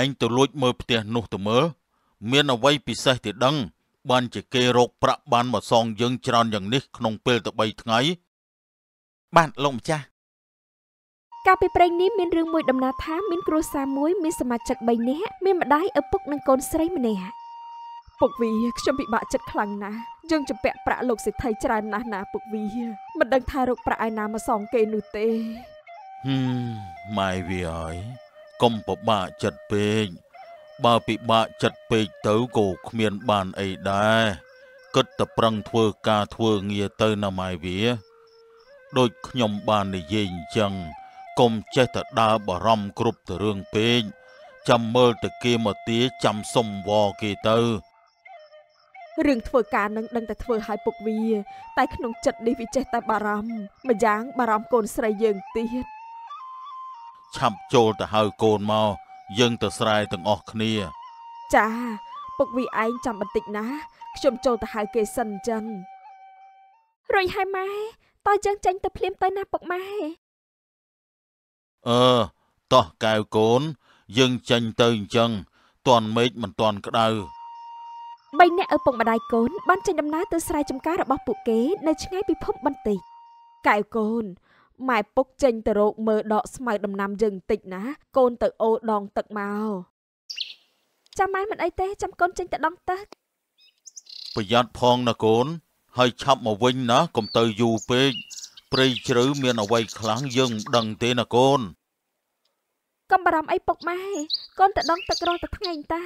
ឯងទៅលួចមើលផ្ទះនោះទៅមើលមានអ្វីពិសេសទេដឹងបានជាគេរកប្រាក់បានមកសងយើងច្រើនយ៉ាងនេះក្នុងពេលទៅ3ថ្ងៃបាទលោកម្ចាស់កាលពីព្រេងនេះមានរឿងមួយដំណើរថាមានគ្រួសារមួយមានសមាជិក3នាក់មានម្ដាយឪពុកនិងកូនស្រីម្នាក់ពុកវីខ្ញុំពិបាកចិត្តខ្លាំងណាស់យើងចំពាក់ប្រាក់លោកសេដ្ឋីច្រើនណាស់ណាពុកវីមិនដឹងថារកប្រាក់ឯណាមកសងគេនោះទេហឹមម៉ែវាអើយកុំពិបាកចិត្តពេកបើពិបាកចិត្តពេកទៅក៏គ្មានបានអីដែរគិតតែប្រឹងធ្វើការធ្វើងារទៅណាម៉ែវាដូចខ្ញុំបាននិយាយអញ្ចឹងកុំចេះតែដើរបារម្ភគ្រប់ទៅរឿងពេកចាំមើលតែគេមកទាចាំសុំវគេទៅរឿងធ្វើការនឹងដឹងតែធ្វើឲ្យពុកវា តែក្នុងចិត្តនេះវាចេះតែបារម្ភម្យ៉ាងបារម្ភកូនស្រីយើងទៀតឆាប់ចូលទៅហៅកូនមកយើងទៅស្រែទាំងអស់គ្នា ចាពុកវីឯងចាំបន្តិចណា ខ្ញុំចូលទៅហៅគេសិនអញ្ចឹងរួចហើយម៉ែតើយើងចេញទៅភ្លាមទៅណាពុកម៉ែអឺតោះកែវកូនយើងចេញទៅអញ្ចឹងតន់មេឃមិនតន់ក្តៅបីអ្នកឪពុកម្ដាយកូនបានចេញដំណើរទៅស្រែចម្ការរបស់ពួកគេ នៅឆ្ងាយពីភពបន្តិចកែវកូនម៉ែពុកចេញទៅរកមើលដកស្មៅដំណាំយើងបន្តិចណាកូនទៅអូដងទឹកមកចាំម៉ែមិនអីទេចាំកូនចេញទៅដងទឹកប្រយ័ត្នផងណាកូន ហើយឆាប់មកវិញណាកុំទៅយូរពេកព្រៃជ្រៅមានអ្វីខ្លាំងយើងមិនដឹងទេណាកូនកុំបារម្ភអីពុកម៉ែកូនទៅដងទឹករងតែថ្ងៃតា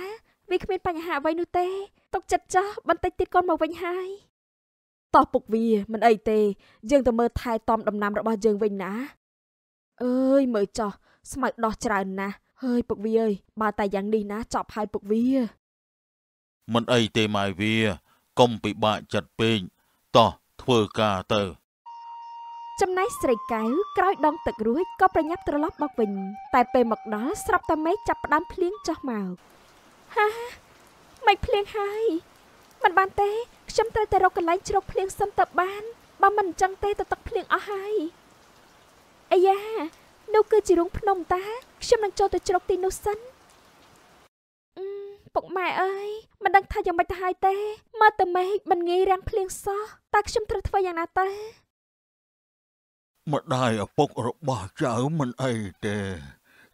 វាគ្មានបញ្ហាអ្វីនោះទេ ទុកចិត្តចាស់បន្តិចទៀតកូនមកវិញហើយតោះពុកវាមិនអីទេយើងទៅមើលថែទាំដំណាំរបស់យើងវិញណាអើយមើលចោះស្មៅដោះច្រើនណាស់ហើយពុកវាអើយបើតែយ៉ាងនេះណាចប់ហើយពុកវា មិនអីទេម៉ែវាកុំពិបាកចិត្តពេកតោះធ្វើការទៅចំណែកស្រីកៅក្រោយដងទឹករួចក៏ប្រញាប់ត្រឡប់មកវិញតែពេលមកដល់ស្រាប់តែមេឃចាប់ផ្ដើមភ្លៀងចុះមកហាមិនភ្លៀងហើយមិនបានទេខ្ញុំត្រូវតែរកកន្លែងជ្រកភ្លៀងសិនតើបានបើមិនអញ្ចឹងទេទៅទឹកភ្លៀងអស់ហើយអាយ៉ានោះគឺជារូងភ្នំតា ខ្ញុំនឹងចូលទៅជ្រកទីនោះសិនពុកម៉ែអើយមិនដឹងថាយ៉ាងម៉េចទៅហើយទេមើលតែមេឃមិនងាយរាំងភ្លៀងសោះតើខ្ញុំត្រូវធ្វើយ៉ាងណាទៅម្ដាយឪពុករបស់ចៅមិនអីទេ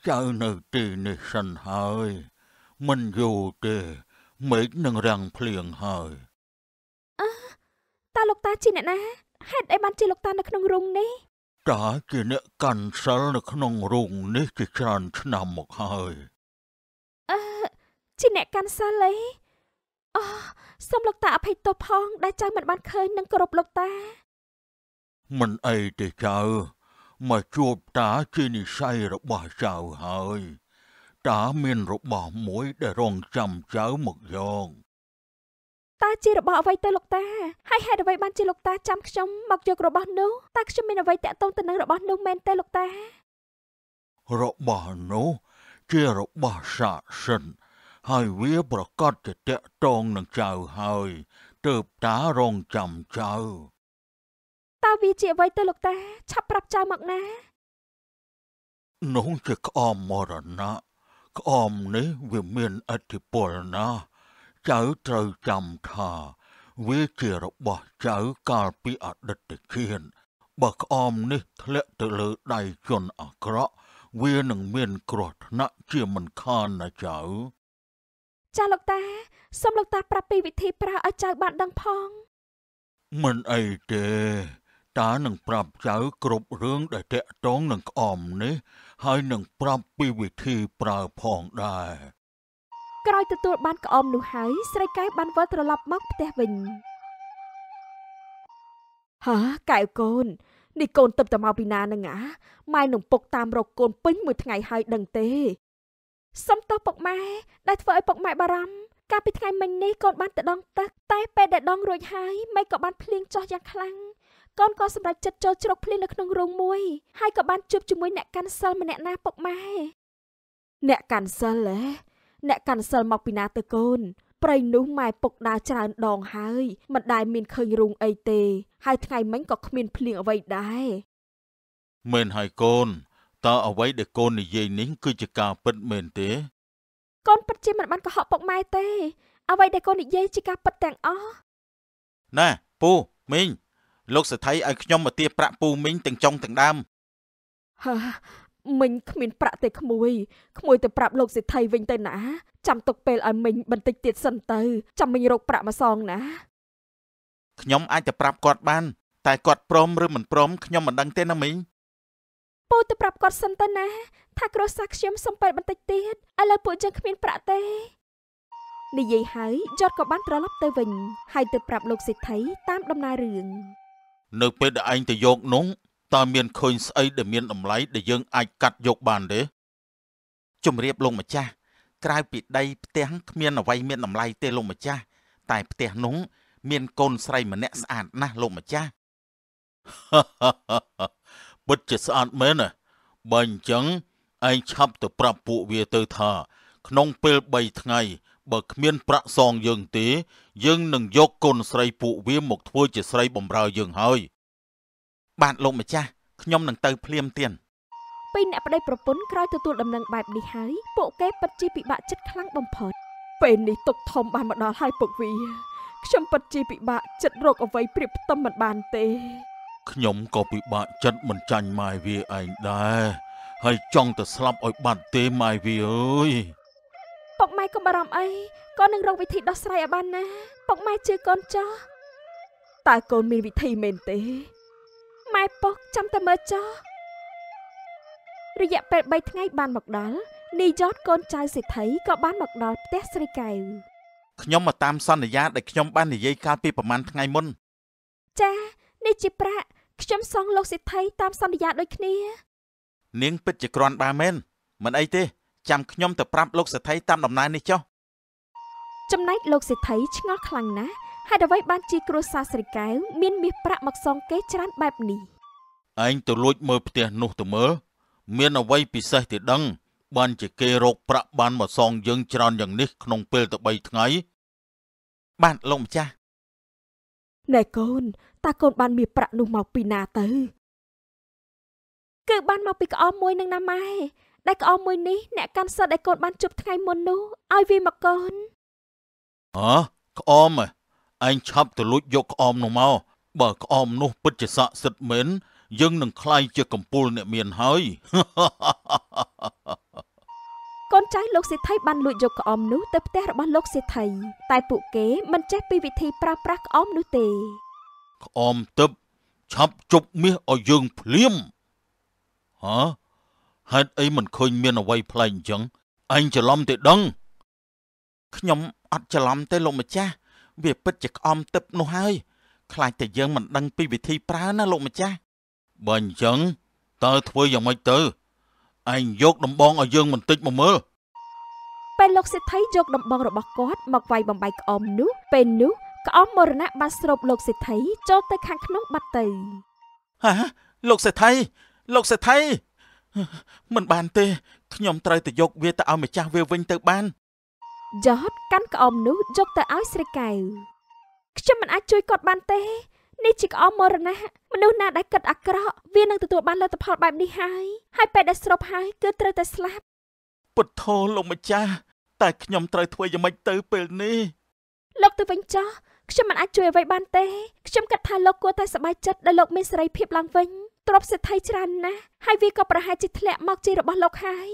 ចៅនៅទីនេះសិនហើយ មិនយូរទេមេឃនឹងរាំងភ្លៀងហើយអើតាលោកតាជាអ្នកណាហេតុអីបានជាលោកតានៅក្នុងរូងនេះតាជាអ្នកកាន់សិលនៅក្នុងរូងនេះជាច្រើនឆ្នាំមកហើយអឺជាអ្នកកាន់សិលអីអូសូមលោកតាអភ័យទោសផងដែលចៅមិនបានឃើញនិងគោរពលោកតាមិនអីទេចៅមកជួបតាជានិស័យរបស់ចៅហើយ តាមានរបស់មួយដែលរងចាំចៅមកយកតើជារបស់អ្វីទៅលោកតាហើយហេតុអ្វីបានជាលោកតាចាំខ្ញុំមកយករបស់នោះតើខ្ញុំមានអ្វីតាក់ទងទៅនឹងរបស់នោះមែនទេលោកតារបស់នោះជារបស់សាកសិន ហើយវាប្រកាសជាតាក់ទងនឹងចៅហើយទើបតារងចាំចៅតើវាជាអ្វីទៅលោកតាឆាប់ប្រាប់ចៅមកណានោះជាក្អមមរណៈក្អមនេះវាមានអធិពលណាស់ចៅត្រូវចាំថាវាជារបស់ចៅកាលពីអតីតជាតិបើក្អមនេះធ្លាក់ទៅលើដៃជនអាក្រក់វានឹងមានគ្រោះថ្នាក់ជាមិនខានណាចៅចាលោកតាសូមលោកតាប្រាប់ពីវិធីប្រើឲ្យចៅបានដឹងផងមិនអីទេតានឹងប្រាប់ចៅគ្រប់រឿងដែលតាក់ទងនឹងក្អមនេះហើយនឹងប្រាប់ពីវិធីប្រើផងដែរក្រោយទទួលបានក្អមនោះហើយស្រីកែវបានវិលត្រឡប់មកផ្ទះវិញហាកែវកូននេះកូនទៅតែមកពីណានឹងអាម៉ែនឹងពុកតាមរកកូនពេញមួយថ្ងៃហើយដឹងទេសំទោសពុកម៉ែដែលធ្វើឲ្យពុកម៉ែបារម្ភកាលពីថ្ងៃមិញនេះកូនបានទៅដងទឹកតែពេលដែលដងរួចហើយម៉ែក៏បានភ្លៀងចុះយ៉ាងខ្លាំងកូនក៏សម្រេចចិត្តចូលជ្រកភ្លៀងនៅក្នុងរូងមួយហើយក៏បានជួបជាមួយអ្នកកាន់សិលម្នាក់ណាពុកម៉ែអ្នកកាន់សិលហ៎អ្នកកាន់សិលមកពីណាទៅកូនព្រៃនោះម៉ែពុកដើរច្រើនដងហើយមិនដែលមានឃើញរូងអីទេ ហើយថ្ងៃមិញក៏គ្មានភ្លៀងអ្វីដែរមែនហើយកូនតើអ្វីដែលកូននិយាយនេះគឺជាការពិតមែនទេកូនពិតជាមិនបានកុហកពុកម៉ែទេ អ្វីដែលកូននិយាយជាការពិតទាំងអស់ណែពូមីងលោកសេដ្ឋីឲ្យខ្ញុំមកទាប្រាក់ពូមីងទាំងចុងទាំងដើមហឺមិញគ្មានប្រាក់ទេក្មួយក្មួយទៅប្រាប់លោកសិទ្ធិវិញទៅណាចាំទុកពេលឲ្យមិញបន្តិចទៀតសិនទៅចាំមិញរកប្រាក់មកសងណាខ្ញុំអាចទៅប្រាប់គាត់បាន តែគាត់ព្រមឬមិនព្រមខ្ញុំមិនដឹងទេណាមីងពូទៅប្រាប់គាត់សិនទៅណា ថាគ្រួសារខ្ញុំសំពេលបន្តិចទៀតឥឡូវពួកយើងគ្មានប្រាក់ទេនិយាយហើយយត់ក៏បានត្រឡប់ទៅវិញហើយទៅប្រាប់លោកសិទ្ធិតាមដំណើររឿងនៅពេលដែលឯងទៅយកនោះតើមានឃើញស្អីដែលមានតម្លៃដែលយើងអាចកាត់យកបានទេជំរាបលោកម្ចាស់ក្រៅពីដីផ្ទះគ្មានអ្វីមានតម្លៃទេលោកម្ចាស់តែផ្ទះនោះមានកូនស្រីម្នាក់ស្អាតណាស់លោកម្ចាស់ពិតជាស្អាតមែនបើអញ្ចឹងឯងឆាប់ទៅប្រាប់ពួកវាទៅថាក្នុងពេល3ថ្ងៃបើគ្មានប្រាក់សងយើងទេយើងនឹងយកកូនស្រីពួកវាមកធ្វើជាស្រីបំរើយើងហើយបាទលោកម្ចាស់ខ្ញុំនឹងទៅភ្លាមទៀតពីអ្នកប្តីប្រពន្ធក្រោយទទួលដំណឹងបែបនេះហើយពួកគេពិតជាពិបាក ចិត្តខ្លាំងបំផុតពេលនេះទុកធំបានមកដល់ហើយពុកវាខ្ញុំពិតជាពិបាកចិត្តរកអ្វីប្រៀបផ្ទឹមមិនបានទេខ្ញុំក៏ពិបាកចិត្តមិនចាញ់ម៉ែវាឯងដែរហើយចង់ទៅស្លាប់ឲ្យបាត់ទេម៉ែវាអើយពុកម៉ែកុំបារម្ភអីក៏នឹងរកវិធីដោះស្រាយឲ្យបានណាពុកម៉ែជឿកូនចោះតើកូនមានវិធីមែនទេឯប៉ុកចាំតែមើលចោះរយៈពេល3ថ្ងៃបានមកដល់នាយយកកូនចៅសេដ្ឋីក៏បាន មកដល់ផ្ទះស្រីកែវខ្ញុំមកតាមសន្យាដែលខ្ញុំបាននិយាយកាលពីប្រហែលថ្ងៃមុនចានេះជាប្រាក់ខ្ញុំសងលោកសេដ្ឋីតាមសន្យាដូចគ្នា នាងពិតជាក្រាន់បើមែនមិនអីទេចាំខ្ញុំទៅប្រាប់លោកសេដ្ឋីតាមដំណើរនេះចុះចំណែកលោកសេដ្ឋីឆ្ងល់ខ្លាំងណាស់ហើយអ្វីបានជាគ្រួសារស្រីកែវមានមាសប្រាក់មកសងគេច្រើនបែបនេះឯងទៅលួចមើលផ្ទះនោះទៅមើលមានអ្វីពិសេសទេដឹងបានជាគេរកប្រាក់បានមកសងយើងច្រើនយ៉ាងនេះក្នុងពេលទៅ3ថ្ងៃបាទលោកម្ចាស់ណែកូនតើកូនបានមានប្រាក់នោះមកពីណាទៅគឺបានមកពីក្អមមួយនឹងណាម៉ែដែលក្អមមួយនេះអ្នកកាន់សិតឲ្យកូនបានជប់ថ្ងៃមុននោះឲ្យវាមកកូនអើក្អមឯងឆាប់ទៅលួចយកក្អមនោះមកបើក្អមនោះពិតជាស័ក្តិសិទ្ធិមែនយើងនឹងខ្លាយជាកំពូលអ្នកមានហើយកូនចៅលោកសេដ្ឋីបានលួចយកក្អមនោះទៅផ្ទះរបស់លោកសេដ្ឋីតែពួកគេមិនចេះពីវិធីប្រើប្រាស់ក្អមនោះទេ ក្អមទឹកឆាប់ជប់មាសឲ្យយើងភ្លាមហ៎ហេតុអីមិនឃើញមានអ្វីប្លែកអញ្ចឹងឯងច្រឡំទេដឹងខ្ញុំអត់ច្រឡំទេលោកម្ចាស់វាពិតជាក្អមទឹកនោះហើយខ្លាចតែយើងមិនដឹងពីវិធីប្រើណាលោកម្ចាស់បើអញ្ចឹងតើធ្វើយ៉ាងម៉េចទៅឯងយក ដំបងឲ្យយើងបន្តិចមកមើលពេលលោកសេដ្ឋីយក ដំបងរបស់គាត់មកវាយបំបីក្អមនោះ ពេលនោះក្អមមរណៈបានស្រូបលោកសេដ្ឋីចូលទៅ ខាងក្នុងបាត់ទៅហាលោកសេដ្ឋីលោកសេដ្ឋីមិនបាន ទេខ្ញុំត្រូវទៅយកវាទៅឲ្យម្ចាស់វាវិញទៅបានយត់កាន់ក្អមនោះយកទៅឲ្យស្រីកៅខ្ញុំមិនអាចជួយគាត់បានទេនេះជាក្អមមរណៈមនុស្សណាដែលគិតអាក្រក់ វានឹងទទួលបានលទ្ធផលបែបនេះហើយហើយពេលដែលស្រុបហើយគឺត្រូវតែស្លាប់ពុទ្ធោលោកម្ចាស់តែខ្ញុំត្រូវធ្វើយ៉ាងម៉េចទៅពេលនេះលោកទៅវិញចោះខ្ញុំមិនអាចជួយអ្វីបានទេខ្ញុំគិតថាលោកគួរតែសប្បាយចិត្តដែលលោកមានសេរីភាពឡើងវិញទ្រព្យសិទ្ធិច្រើនណាស់ហើយវាក៏ប្រហែលជាធ្លាក់មកជារបស់លោកហើយ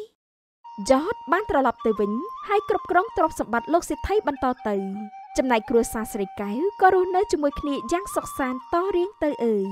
យ៉តបានត្រឡប់ទៅវិញហើយគ្រប់គ្រងទ្រព្យសម្បត្តិលោកសិទ្ធិបន្តទៅចំណែកគ្រួសារស្រីកែវក៏រស់នៅជាមួយគ្នាយ៉ាងសុខសាន្តតរៀងទៅអើយ